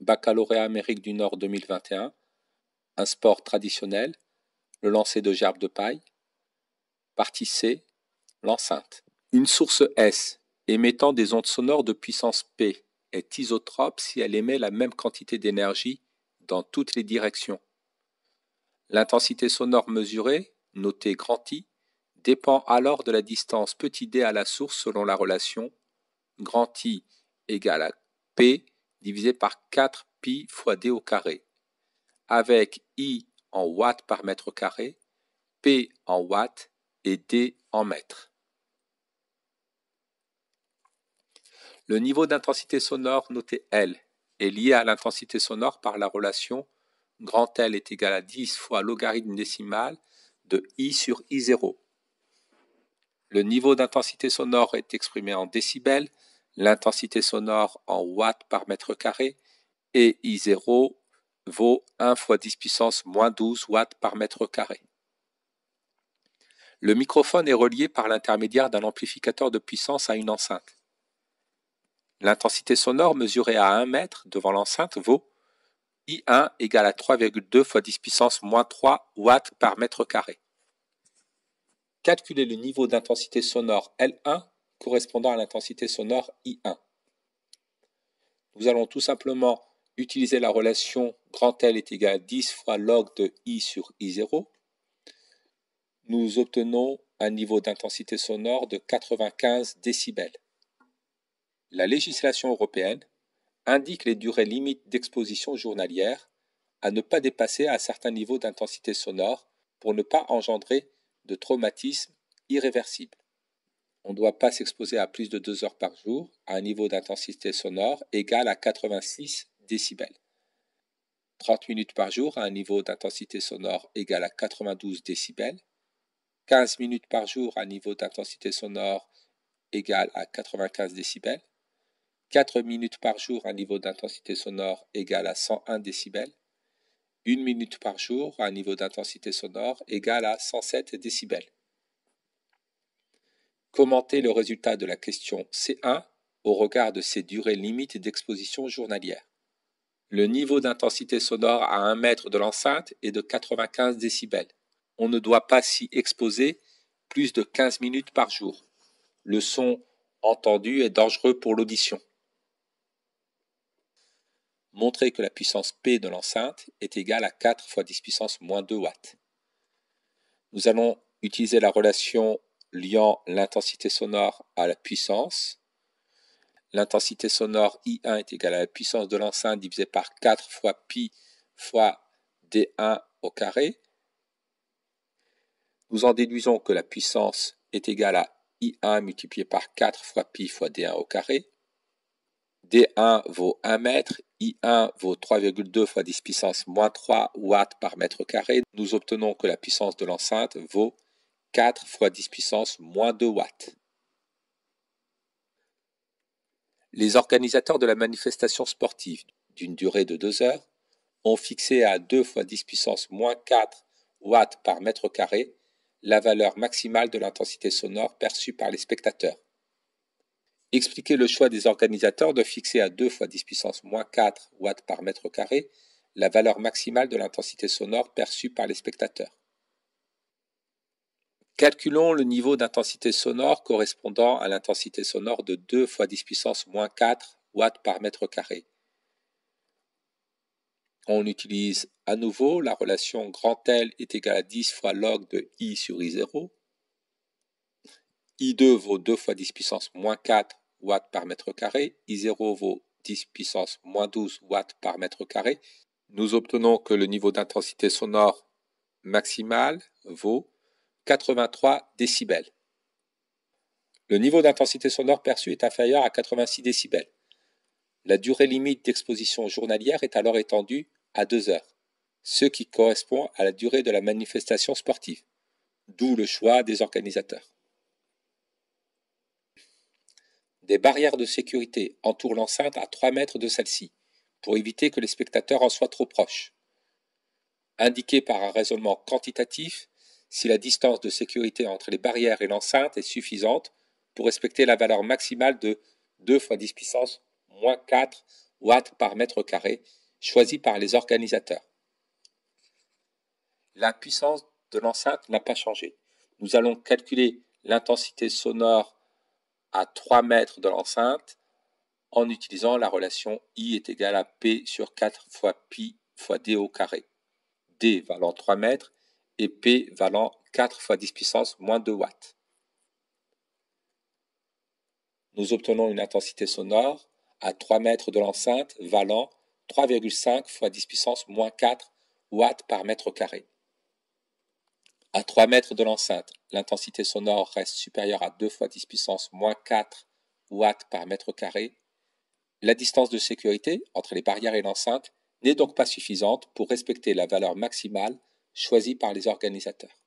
Baccalauréat Amérique du Nord 2021, un sport traditionnel, le lancer de gerbe de paille. Partie C, l'enceinte. Une source S émettant des ondes sonores de puissance P est isotrope si elle émet la même quantité d'énergie dans toutes les directions. L'intensité sonore mesurée, notée I, dépend alors de la distance petit d à la source selon la relation I égale à P divisé par 4 pi fois d au carré, avec i en watts par mètre carré, p en watts et d en mètres. Le niveau d'intensité sonore noté L est lié à l'intensité sonore par la relation grand L est égal à 10 fois logarithme décimal de I sur I0. Le niveau d'intensité sonore est exprimé en décibels, L'intensité sonore en watts par mètre carré et I0 vaut 1 fois 10 puissance moins 12 watts par mètre carré. Le microphone est relié par l'intermédiaire d'un amplificateur de puissance à une enceinte. L'intensité sonore mesurée à 1 mètre devant l'enceinte vaut I1 égale à 3,2 fois 10 puissance moins 3 watts par mètre carré. Calculez le niveau d'intensité sonore L1 correspondant à l'intensité sonore I1. Nous allons tout simplement utiliser la relation grand L est égal à 10 fois log de I sur I0. Nous obtenons un niveau d'intensité sonore de 95 décibels. La législation européenne indique les durées limites d'exposition journalière à ne pas dépasser à certains niveaux d'intensité sonore pour ne pas engendrer de traumatisme irréversible on ne doit pas s'exposer à plus de 2 heures par jour à un niveau d'intensité sonore égal à 86 décibels. 30 minutes par jour à un niveau d'intensité sonore égal à 92 décibels. 15 minutes par jour à un niveau d'intensité sonore égal à 95 décibels. 4 minutes par jour à un niveau d'intensité sonore égal à 101 décibels. 1 minute par jour à un niveau d'intensité sonore égal à 107 décibels. Commenter le résultat de la question C1 au regard de ses durées limites d'exposition journalière. Le niveau d'intensité sonore à 1 mètre de l'enceinte est de 95 décibels. On ne doit pas s'y exposer plus de 15 minutes par jour. Le son entendu est dangereux pour l'audition. Montrer que la puissance P de l'enceinte est égale à 4 fois 10 puissance moins 2 watts. Nous allons utiliser la relation liant l'intensité sonore à la puissance. L'intensité sonore I1 est égale à la puissance de l'enceinte divisée par 4 fois pi fois D1 au carré. Nous en déduisons que la puissance est égale à I1 multiplié par 4 fois pi fois D1 au carré. D1 vaut 1 mètre, I1 vaut 3,2 fois 10 puissance moins 3 watts par mètre carré. Nous obtenons que la puissance de l'enceinte vaut 4 fois 10 puissance moins 2 watts. Les organisateurs de la manifestation sportive d'une durée de 2 heures ont fixé à 2 fois 10 puissance moins 4 watts par mètre carré la valeur maximale de l'intensité sonore perçue par les spectateurs. Expliquez le choix des organisateurs de fixer à 2 fois 10 puissance moins 4 watts par mètre carré la valeur maximale de l'intensité sonore perçue par les spectateurs. Calculons le niveau d'intensité sonore correspondant à l'intensité sonore de 2 fois 10 puissance moins 4 watts par mètre carré. On utilise à nouveau la relation grand L est égal à 10 fois log de I sur I0. I2 vaut 2 fois 10 puissance moins 4 watts par mètre carré. I0 vaut 10 puissance moins 12 watts par mètre carré. Nous obtenons que le niveau d'intensité sonore maximal vaut 83 décibels. Le niveau d'intensité sonore perçu est inférieur à 86 décibels. La durée limite d'exposition journalière est alors étendue à 2 heures, ce qui correspond à la durée de la manifestation sportive, d'où le choix des organisateurs. Des barrières de sécurité entourent l'enceinte à 3 mètres de celle-ci, pour éviter que les spectateurs en soient trop proches. Indiqué par un raisonnement quantitatif, si la distance de sécurité entre les barrières et l'enceinte est suffisante pour respecter la valeur maximale de 2 fois 10 puissance moins 4 watts par mètre carré choisie par les organisateurs. La puissance de l'enceinte n'a pas changé. Nous allons calculer l'intensité sonore à 3 mètres de l'enceinte en utilisant la relation I est égale à P sur 4 fois pi fois D au carré. D valant 3 mètres et P valant 4 fois 10 puissance moins 2 watts. Nous obtenons une intensité sonore à 3 mètres de l'enceinte valant 3,5 fois 10 puissance moins 4 watts par mètre carré. À 3 mètres de l'enceinte, l'intensité sonore reste supérieure à 2 fois 10 puissance moins 4 watts par mètre carré. La distance de sécurité entre les barrières et l'enceinte n'est donc pas suffisante pour respecter la valeur maximale choisi par les organisateurs.